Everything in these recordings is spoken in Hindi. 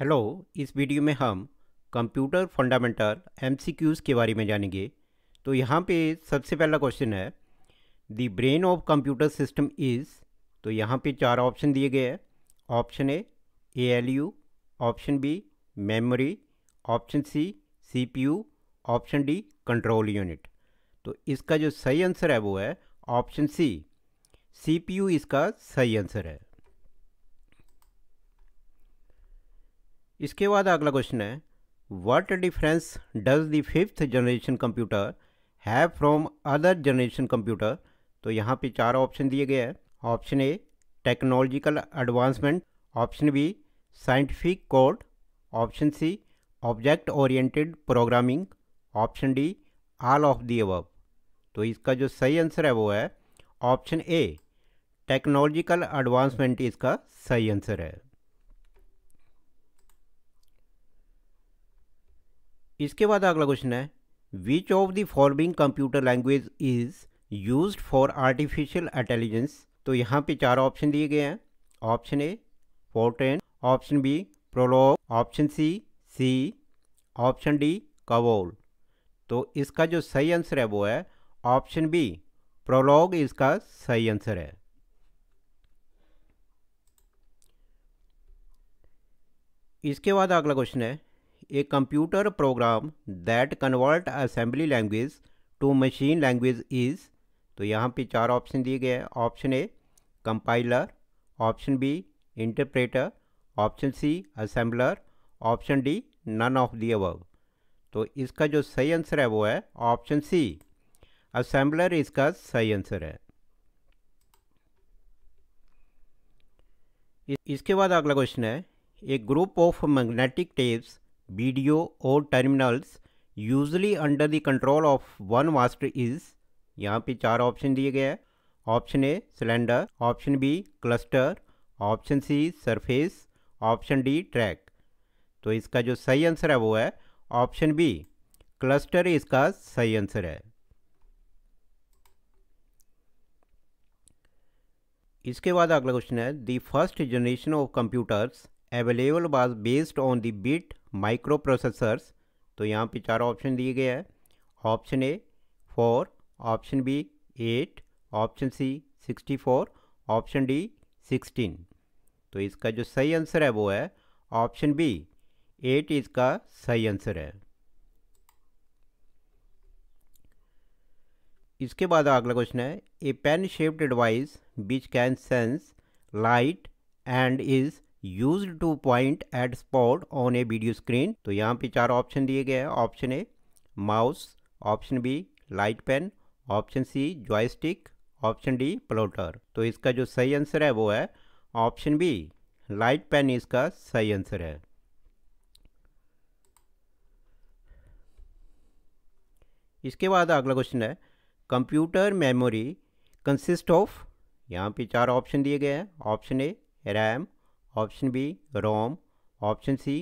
हेलो इस वीडियो में हम कंप्यूटर फंडामेंटल एमसीक्यूज़ के बारे में जानेंगे तो यहाँ पे सबसे पहला क्वेश्चन है the brain of computer system is तो यहाँ पे चार ऑप्शन दिए गए हैं option A A L U option B memory option C C P U option D control unit तो इसका जो सही आंसर है वो है option C C P U इसका सही आंसर है इसके बाद अगला क्वेश्चन है what difference does the fifth generation computer have from other generation computer तो यहाँ पे चार ऑप्शन दिए गए हैं option A technological advancement option B scientific code option C object oriented programming option D all of the above तो इसका जो सही आंसर है वो है ऑप्शन ए टेक्नोलॉजिकल एडवांसमेंट इसका सही आंसर है इसके बाद अगला क्वेश्चन है which of the following computer language is use for artificial intelligence तो यहाँ पे चार ऑप्शन दिए गए हैं option A Fortran option B Prolog option C C option D कवोल तो इसका जो सही आंसर है वो है ऑप्शन बी प्रोलॉग इसका सही आंसर है इसके बाद अगला क्वेश्चन है a computer program that convert assembly language to machine language is तो यहाँ पे चार ऑप्शन दिए गए हैं option A compiler option B interpreter option C assembler option D none of the above तो इसका जो सही आंसर है वो है ऑप्शन सी असेंबलर इसका सही आंसर है इसके बाद अगला क्वेश्चन है a group of magnetic tapes video or terminals usually under the control of one master is यहाँ पे चार ऑप्शन दिए गए हैं option A cylinder option B cluster option C surface option D track तो इसका जो सही आंसर है वो है ऑप्शन बी क्लस्टर इसका सही आंसर है इसके बाद अगला क्वेश्चन है the first generation of computers available was based on the bit micro microprocessors तो यहाँ पे चार ऑप्शन दिए गए हैं option A four option B eight option C sixty four option D sixteen तो इसका जो सही आंसर है वो है ऑप्शन बी एट इसका सही आंसर है इसके बाद अगला क्वेश्चन है a pen shaped device which can sense light and is use to point at spot on a video screen तो यहाँ पे चार ऑप्शन दिए गए हैं option A mouse option B light pen option C joystick option D plotter तो इसका जो सही आंसर है वो है ऑप्शन बी लाइट पेन इसका सही आंसर है इसके बाद अगला क्वेश्चन है कंप्यूटर मेमोरी कंसिस्ट ऑफ यहाँ पे चार ऑप्शन दिए गए हैं option A RAM option B ROM option C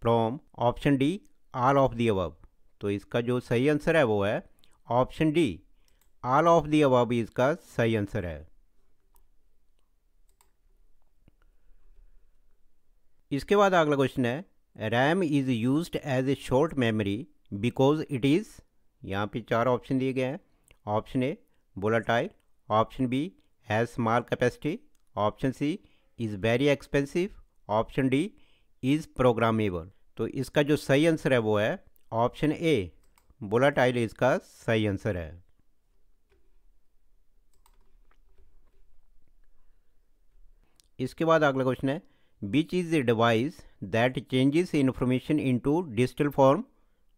PROM option D all of the above तो इसका जो सही आंसर है वो है option D all of the above इसका सही आंसर है इसके बाद अगला क्वेश्चन है RAM is use as a short memory because it is यहाँ पे चार ऑप्शन दिए गए हैं option A volatile option B has small capacity option C is very expensive option D is programmable तो इसका जो सही आंसर है वो है ऑप्शन ए आइल इसका सही आंसर है इसके बाद अगला क्वेश्चन है which is a device that changes information into digital form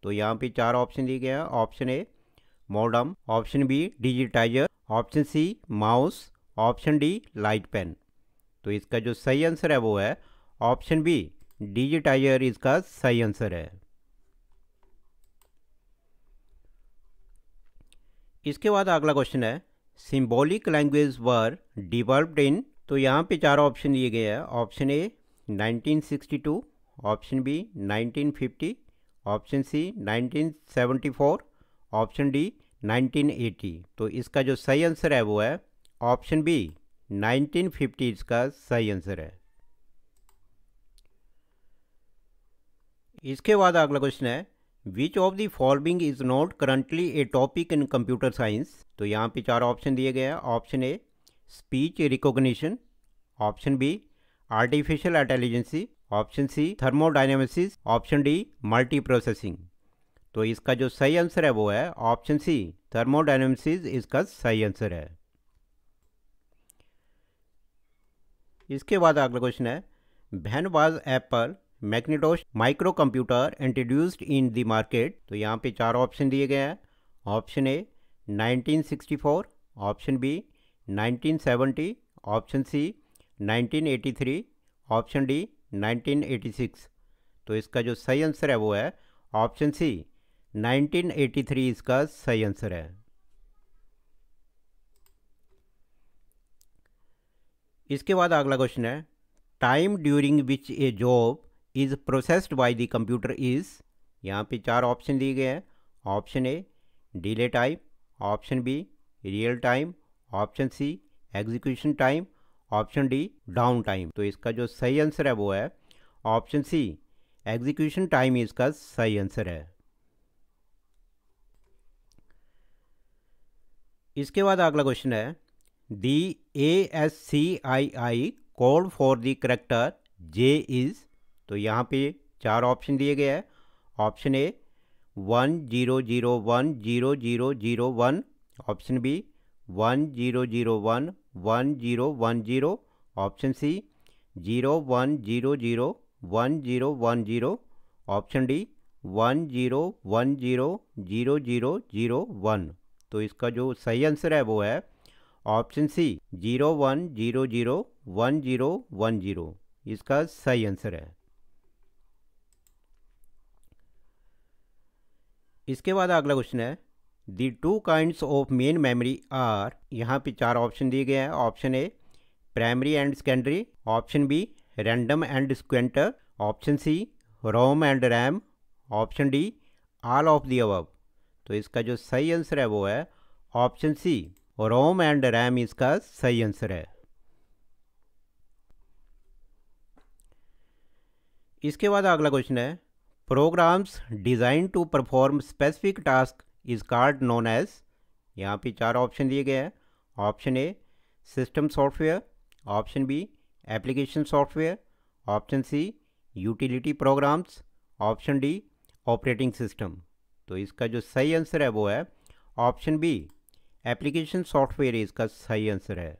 तो यहाँ पे चार ऑप्शन दिए गए हैं option A modem option B digitiser option C mouse option D light pen तो इसका जो सही आंसर है वो है ऑप्शन बी डिजिटाइजर इसका सही आंसर है इसके बाद अगला क्वेश्चन है symbolic language were developed in तो यहाँ पे चार ऑप्शन दिए गए हैं ऑप्शन ए 1962 option B 1950 option C 1974 option D 1980 तो इसका जो सही आंसर है वो है ऑप्शन बी 1950 का सही आंसर है इसके बाद अगला क्वेश्चन है which of the following is not currently a topic in computer science तो यहाँ पे चार ऑप्शन दिए गए हैं option A speech recognition option B artificial intelligence option C thermodynamics option D multi processing तो इसका जो सही आंसर है वो है ऑप्शन सी थर्मोडाइनमिक्स इसका सही आंसर है इसके बाद अगला क्वेश्चन है when was Apple Macintosh micro computer introduced in the market तो यहाँ पे चार ऑप्शन दिए गए हैं option A 1964 option B 1970 option C 1983 option D 1986 तो इसका जो सही आंसर है वो है ऑप्शन सी 1983 इसका सही आंसर है इसके बाद अगला क्वेश्चन है time during which a job is processed by the computer is यहाँ पे चार ऑप्शन दिए गए हैं option A delay time option B real time option C execution time option D down time तो इसका जो सही आंसर है वो है ऑप्शन सी एग्जीक्यूशन टाइम इसका सही आंसर है इसके बाद अगला क्वेश्चन है The I called for the character J is तो यहाँ पे चार ऑप्शन दिए गए हैं option A one zero zero one zero zero zero one option B one zero zero one one zero one zero option C zero one zero zero one zero one zero option D one zero one zero zero zero zero one तो इसका जो सही आंसर है वो है option C zero one zero zero one zero one zero इसका सही आंसर है इसके बाद अगला क्वेश्चन है the two kinds of main memory are यहाँ पे चार ऑप्शन दिए गए हैं option A primary and secondary option B random and sequential option C ROM and RAM option D all of the above तो इसका जो सही आंसर है वो है ऑप्शन सी और ओम एंड रैम इसका सही आंसर है इसके बाद अगला क्वेश्चन है programs designed to perform specific task is called known as यहाँ पे चार ऑप्शन दिए गए हैं option A system software option B application software option C utility programs option D operating system तो इसका जो सही आंसर है वो है ऑप्शन बी एप्लीकेशन सॉफ्टवेयर इसका सही आंसर है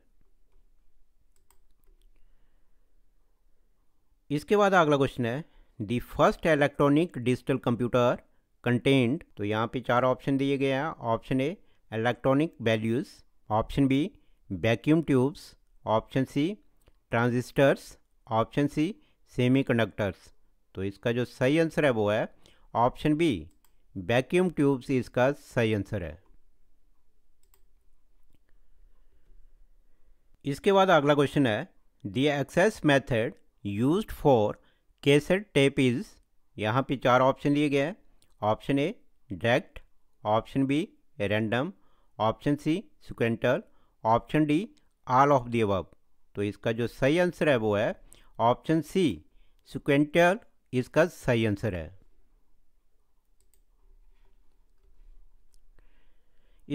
इसके बाद अगला क्वेश्चन है the first electronic digital computer content तो यहाँ पे चार ऑप्शन दिए गए हैं option A electronic values option B vacuum tubes option C transistors option C semiconductors तो इसका जो सही आंसर है वो है ऑप्शन बी वैक्यूम ट्यूब्स इसका सही आंसर है इसके बाद अगला क्वेश्चन है the access method use for cassette tape is यहाँ पे चार ऑप्शन लिए गए हैं option A direct option B random option C sequential option D all of the above तो इसका जो सही आंसर है वो है ऑप्शन सी सिक्वेंटल इसका सही आंसर है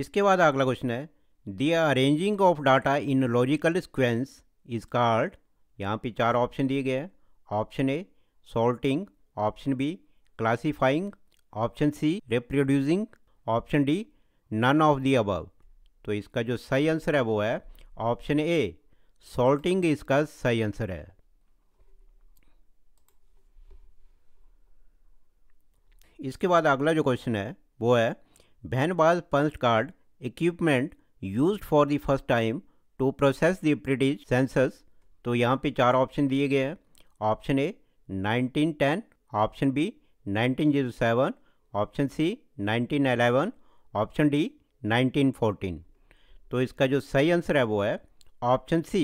इसके बाद अगला क्वेश्चन है The arranging of data in logical sequence is called यहाँ पे चार ऑप्शन दिए गए हैं option A sorting option B classifying option C reproducing option D none of the above तो इसका जो सही आंसर है वो है ऑप्शन ए सॉल्टिंग इसका सही आंसर है इसके बाद अगला जो क्वेश्चन है वो है बहनबाज बाज punch card equipment used for the first time to process the British census तो यहाँ पे चार ऑप्शन दिए गए हैं option A 1910, option B 1907, option C 1911, option D 1914. तो इसका जो सही आंसर है वो है ऑप्शन सी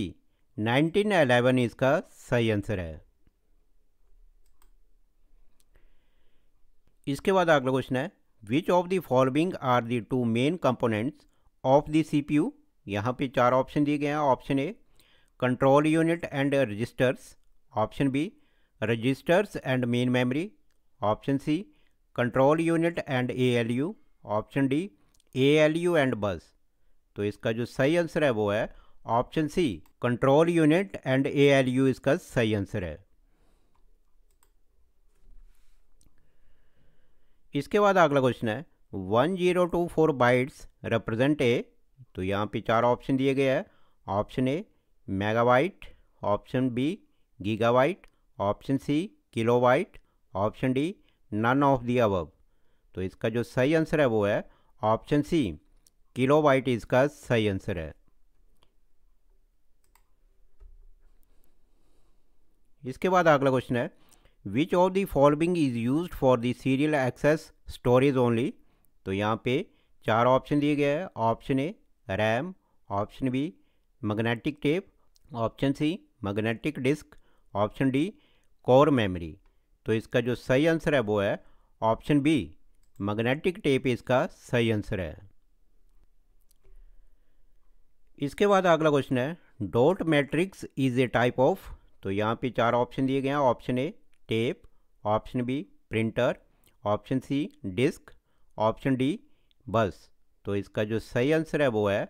1911 इसका सही आंसर है इसके बाद अगला क्वेश्चन है which of the following are the two main components of the CPU यहाँ पे चार ऑप्शन दिए गए हैं option A control unit and registers option B registers and main memory option C control unit and A L U option D A L U and bus तो इसका जो सही आंसर है वो है option C control unit and A L U इसका सही आंसर है इसके बाद अगला क्वेश्चन है one zero two four bytes represent a तो यहाँ पे चार ऑप्शन दिए गए हैं option A megabyte option B gigabyte option C kilobyte option D none of the above तो इसका जो सही आंसर है वो है ऑप्शन सी किलोवाइट इसका सही आंसर है इसके बाद अगला क्वेश्चन है which of the following is used for the serial access storage only तो यहाँ पे चार ऑप्शन दिए गए हैं option A RAM option B magnetic tape option C magnetic disk option D core memory तो इसका जो सही आंसर है वो है ऑप्शन बी मैग्नेटिक टेप इसका सही आंसर है इसके बाद अगला क्वेश्चन है dot matrix is a type of तो यहाँ पे चार ऑप्शन दिए गए हैं option A tape option B printer option C disk option D bus तो इसका जो सही आंसर है वो है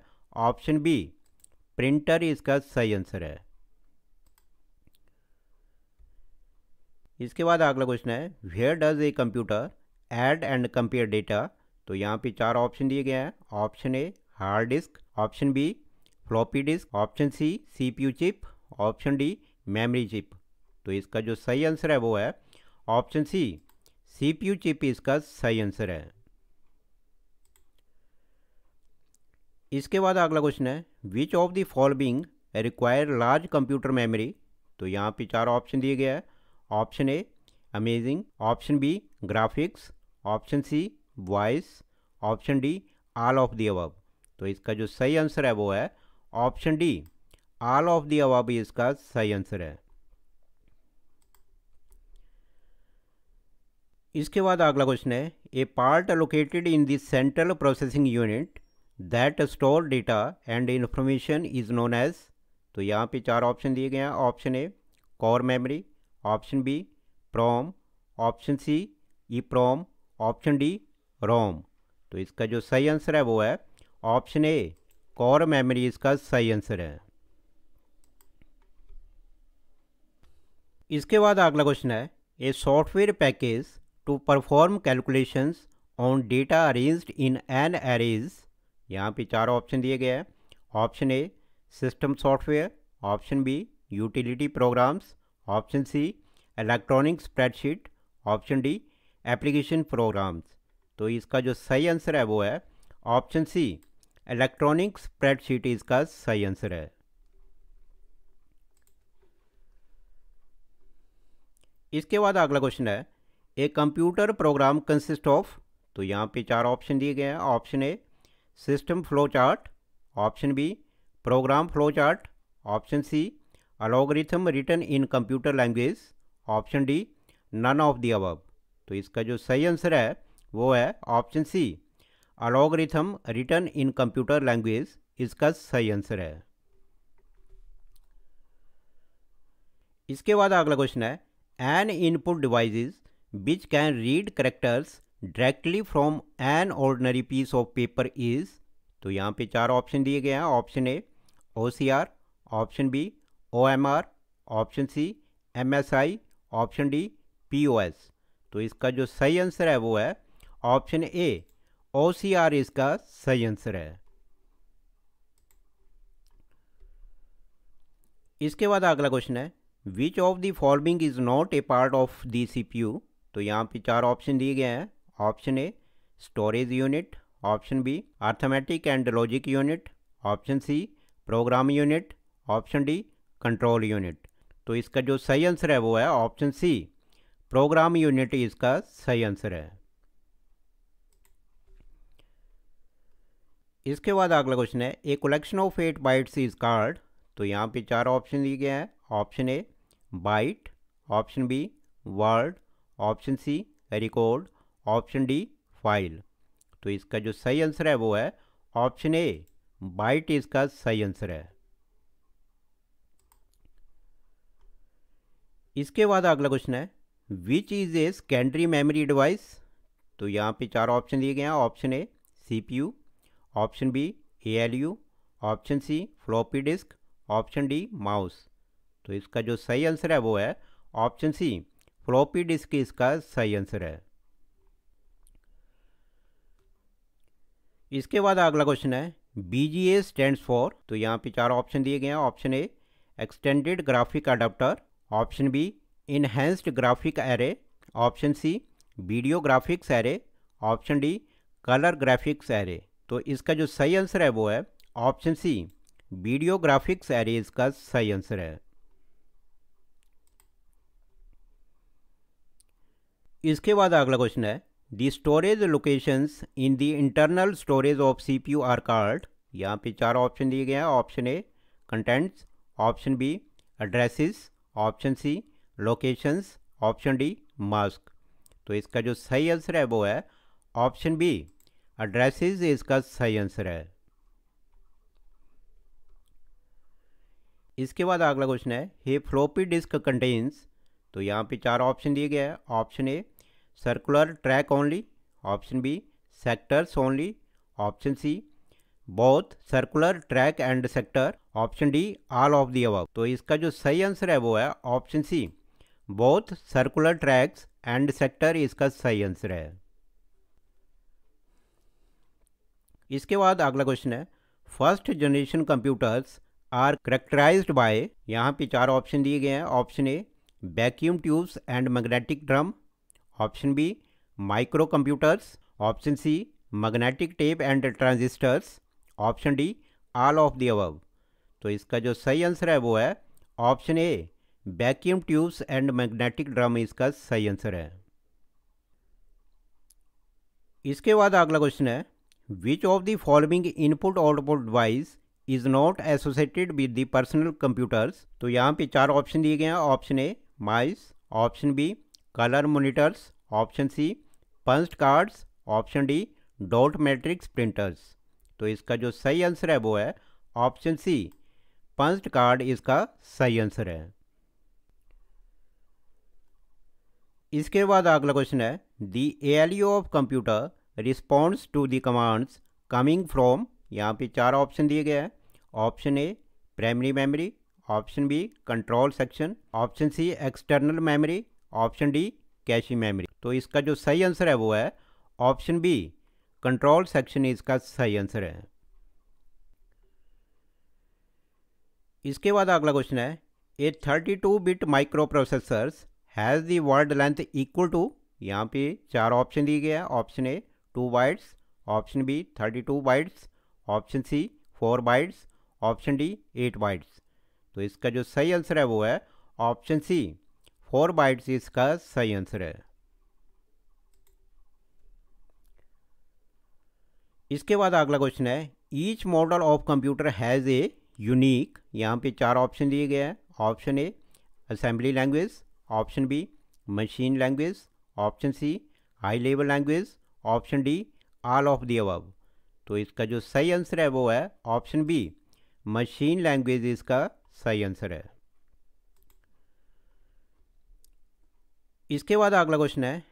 ऑप्शन बी प्रिंटर इसका सही आंसर है इसके बाद अगला क्वेश्चन है where does a computer add and compare data तो यहाँ पे चार ऑप्शन दिए गए हैं option A hard disk option B floppy disk option C CPU chip option D memory chip तो इसका जो सही आंसर है वो है ऑप्शन सी सीपीयू चिप इसका सही आंसर है इसके बाद अगला क्वेश्चन है which of the following require large computer memory तो यहाँ पे चार ऑप्शन दिए गए हैं option A amazing option B graphics option C voice option D all of the above तो इसका जो सही आंसर है वो है option D all of the above इसका सही आंसर है इसके बाद अगला क्वेश्चन है a part located in the central processing unit that store data and information is known as तो यहाँ पे चार ऑप्शन दिए गए हैं option A core memory option B PROM option C E PROM option D ROM तो इसका जो सही आंसर है वो है ऑप्शन ए कॉर मेमोरी इसका सही आंसर है इसके बाद अगला क्वेश्चन है a software package to perform calculations on data arranged in an arrays यहाँ पे चार ऑप्शन दिए गए हैं option A system software option B utility programs option C electronic spreadsheet option D application programs तो इसका जो सही आंसर है वो है ऑप्शन सी इलेक्ट्रॉनिक स्प्रेडशीट इसका सही आंसर है इसके बाद अगला क्वेश्चन है a computer program consist of तो यहाँ पे चार ऑप्शन दिए गए हैं option A system flow chart option B program flow chart option C algorithm written in computer language option D none of the above तो इसका जो सही आंसर है वो है option C algorithm written in computer language इसका सही आंसर है इसके बाद अगला क्वेश्चन है an input devices which can read characters directly from an ordinary piece of paper is तो यहाँ पे चार ऑप्शन दिए गए हैं option A O C R option B O M R option C M S I option D P O S तो इसका जो सही आंसर है वो है option A O C are इसका सही आंसर है इसके बाद अगला क्वेश्चन है which of the following is not a part of the C P U तो यहाँ पे चार ऑप्शन दिए गए हैं option A storage unit option B arithmetic and logic unit option C program unit option D control unit तो इसका जो सही आंसर है वो है ऑप्शन सी प्रोग्राम यूनिट इसका सही आंसर है इसके बाद अगला क्वेश्चन है a collection of eight bytes is called तो यहाँ पे चार ऑप्शन दिए गए हैं option A byte option B word option C record option D file तो इसका जो सही आंसर है वो है ऑप्शन ए बाइट इसका सही आंसर है इसके बाद अगला क्वेश्चन है which is a secondary memory device तो यहाँ पे चार ऑप्शन दिए गए हैं option A CPU option B ALU option C floppy disk option D mouse तो इसका जो सही आंसर है वो है ऑप्शन सी फ्लॉपी डिस्क इसका सही आंसर है इसके बाद अगला क्वेश्चन है B G A stand for तो यहाँ पे चार ऑप्शन दिए गए हैं option A extended graphic adapter option B enhanced graphic array option C video graphics array option D colour graphics array तो इसका जो सही आंसर है वो है option C video graphics array इसका सही आंसर है इसके बाद अगला क्वेश्चन है The storage locations in the internal storage of CPU are called यहाँ पे चार ऑप्शन दिए गए हैं option A contents option B addresses option C locations option D mask तो इसका जो सही आंसर है वो है ऑप्शन बी एड्रेसेस इसका सही आंसर है इसके बाद अगला क्वेश्चन है हे फ्लोपी डिस्क कंटेन्स तो यहाँ पे चार ऑप्शन दिए गए हैं option A circular track only option b sectors only option c both circular track and sector option d all of the above तो इसका जो सही आंसर है वो है option C both circular tracks and sector इसका सही आंसर है इसके बाद अगला क्वेश्चन है first generation computers are characterise by यहाँ पे चार ऑप्शन दिए गए हैं option A vacuum tubes and magnetic drum option B micro computers option C magnetic tape and transistors option D all of the above तो इसका जो सही आंसर है वो है option A vacuum tubes and magnetic drum इसका सही आंसर है इसके बाद अगला क्वेश्चन है which of the following input output device is not associated with the personal computers तो यहाँ पे चार ऑप्शन दिए गए हैं option A mice option B colour monitors option C punched cards option D dot matrix printers तो इसका जो सही आंसर है वो है ऑप्शन सी पंस्ट कार्ड इसका सही आंसर है इसके बाद अगला क्वेश्चन है the a of computer response to the commands coming from यहाँ पे चार ऑप्शन दिए गए हैं option A primary memory option B control section option C external memory option D cache memory तो इसका जो सही आंसर है वो है ऑप्शन बी कंट्रोल सेक्शन इसका सही आंसर है इसके बाद अगला क्वेश्चन है a thirty two bit micro processors has the word length equal to यहाँ पे चार ऑप्शन दिए गए हैं option A two bytes option B thirty two bytes option C four bytes option D eight bytes तो इसका जो सही आंसर है वो है ऑप्शन सी फोर बाइट्स इसका सही आंसर है इसके बाद अगला क्वेश्चन है each model of computer has a unique यहाँ पे चार ऑप्शन दिए गए हैं option A assembly language option B machine language option C high level language option D all of the above तो इसका जो सही आंसर है वो है ऑप्शन बी मशीन लैंग्वेज इसका सही आंसर है इसके बाद अगला क्वेश्चन है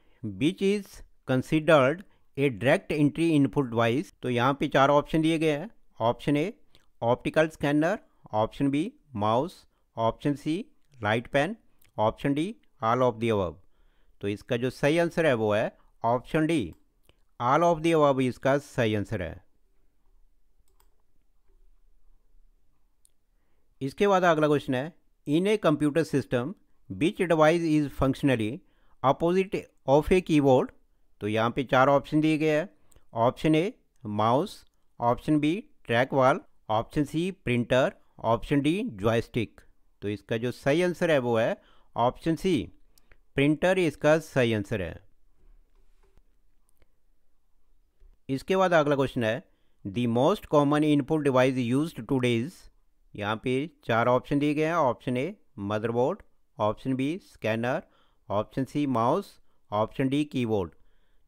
which is considered a direct entry input device तो यहाँ पे चार ऑप्शन दिए गए हैं option A optical scanner option B mouse option C light pen option D all of the above तो इसका जो सही आंसर है वो है option D all of the above इसका सही आंसर है इसके बाद अगला क्वेश्चन है in a computer system which device is functionally opposite of A keyboard तो यहाँ पे चार ऑप्शन दिए गए हैं option A mouse option B track ball option C printer option D joystick तो इसका जो सही आंसर है वो है ऑप्शन सी प्रिंटर इसका सही आंसर है इसके बाद अगला क्वेश्चन है the most common input device use today's यहाँ पे चार ऑप्शन दिए गए हैं option A motherboard option B scanner option C mouse option D keyboard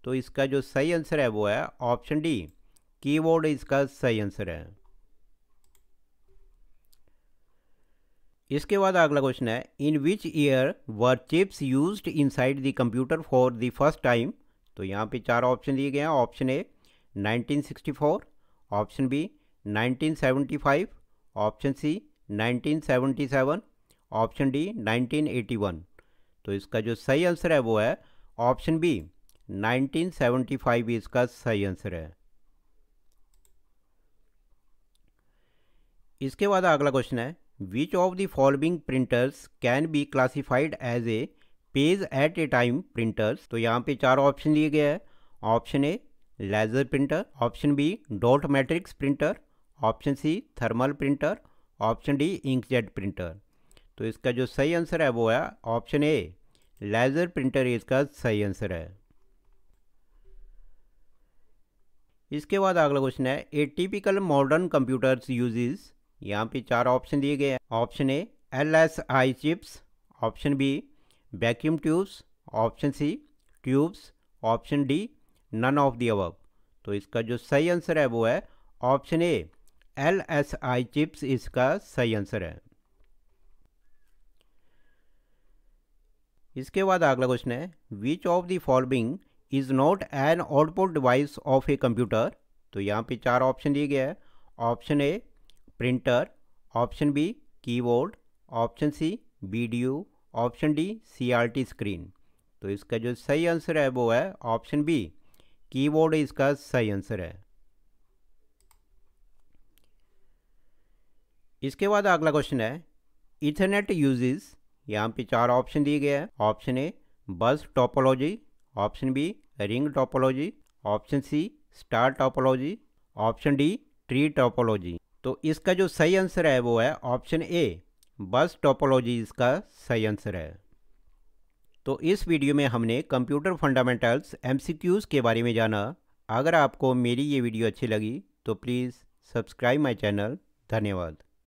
तो इसका जो सही आंसर है वो है ऑप्शन डी कीबोर्ड इसका सही आंसर है इसके बाद अगला क्वेश्चन है in which year were chips use inside the computer for the first time तो यहाँ पे चार ऑप्शन दिए गए हैं option A 1964 option B 1975 option C 1977 option D 1981 तो इसका जो सही आंसर है वो है ऑप्शन बी 1975 इसका सही आंसर है इसके बाद अगला क्वेश्चन है which of the following printers can be classified as a page at a time printers तो यहाँ पे चार ऑप्शन लिए गए हैं option A laser printer option B dot matrix printer option C thermal printer option D inkjet printer तो इसका जो सही आंसर है वो है ऑप्शन ए लेज़र प्रिंटर इसका सही आंसर है इसके बाद अगला क्वेश्चन है a typical modern computers uses यहाँ पे चार ऑप्शन दिए गए हैं option A L S I chips option B vacuum tubes option C tubes option D none of the above तो इसका जो सही आंसर है वो है option A L S I chips इसका सही आंसर है इसके बाद अगला क्वेश्चन है which of the following is not an output device of a computer तो यहाँ पे चार ऑप्शन दिए गया है option A printer option B keyboard option C video option D CRT screen तो इसका जो सही आंसर है वो है ऑप्शन बी कीबोर्ड इसका सही आंसर है इसके बाद अगला क्वेश्चन है इथरनेट यूजेज़ यहाँ पे चार ऑप्शन दिए गए हैं option A bus topology option B ring topology option C star topology option D tree topology तो इसका जो सही आंसर है वो है ऑप्शन ए बस टोपोलॉजी इसका सही आंसर है तो इस वीडियो में हमने कंप्यूटर फंडामेंटल्स एमसीक्यूज़ के बारे में जाना अगर आपको मेरी ये वीडियो अच्छी लगी तो प्लीज़ सब्सक्राइब माई चैनल धन्यवाद